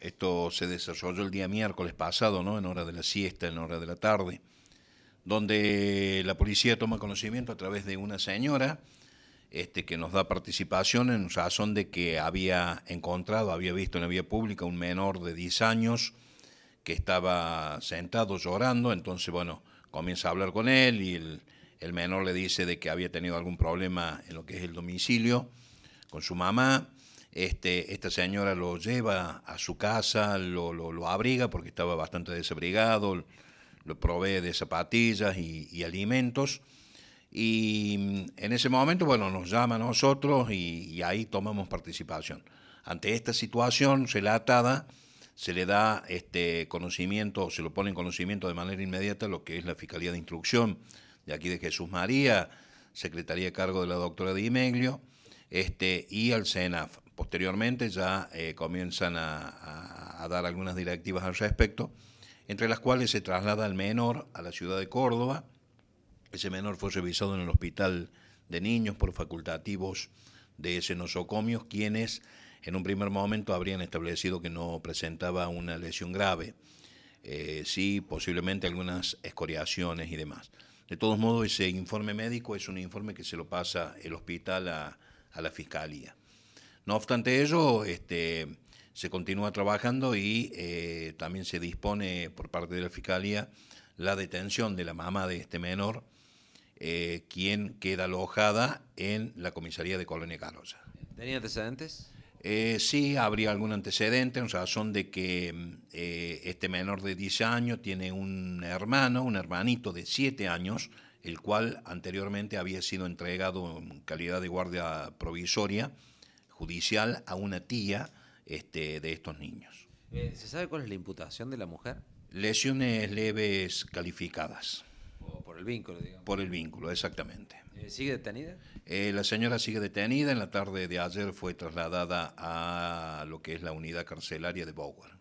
Esto se desarrolló el día miércoles pasado, ¿no? En hora de la siesta, en hora de la tarde, donde la policía toma conocimiento a través de una señora este, que nos da participación en razón de que había encontrado, había visto en la vía pública un menor de 10 años que estaba sentado llorando, entonces, bueno, comienza a hablar con él y el, el menor le dice de que había tenido algún problema en lo que es el domicilio con su mamá este, esta señora lo lleva a su casa, lo, abriga porque estaba bastante desabrigado, lo provee de zapatillas y, alimentos. Y mm, en ese momento, bueno, nos llama a nosotros y, ahí tomamos participación. Ante esta situación se atada, se le da este conocimiento, se lo pone en conocimiento de manera inmediata lo que es la Fiscalía de Instrucción de aquí de Jesús María, Secretaría de cargo de la doctora de Meglio, este, y al CENAF posteriormente ya eh, comienzan a, dar algunas directivas al respecto, entre las cuales se traslada al menor a la ciudad de Córdoba. Ese menor fue revisado en el hospital de niños por facultativos de ese nosocomio, quienes en un primer momento habrían establecido que no presentaba una lesión grave, eh, sí posiblemente algunas escoriaciones y demás. De todos modos, ese informe médico es un informe que se lo pasa el hospital a la fiscalía. No obstante ello, este, se continúa trabajando y eh, también se dispone por parte de la Fiscalía la detención de la mamá de este menor, eh, quien queda alojada en la comisaría de Colonia Caroza. ¿Tenía antecedentes? Eh, sí, habría algún antecedente sea, son de que mm, este menor de 10 años tiene un hermano, un hermanito de 7 años, el cual anteriormente había sido entregado en calidad de guardia provisoria judicial a una tía este, de estos niños. Eh, ¿Se sabe cuál es la imputación de la mujer? Lesiones leves calificadas. por el vínculo, digamos. Por el vínculo, exactamente. Eh, ¿Sigue detenida? Eh, la señora sigue detenida. En la tarde de ayer fue trasladada a lo que es la unidad carcelaria de Bower.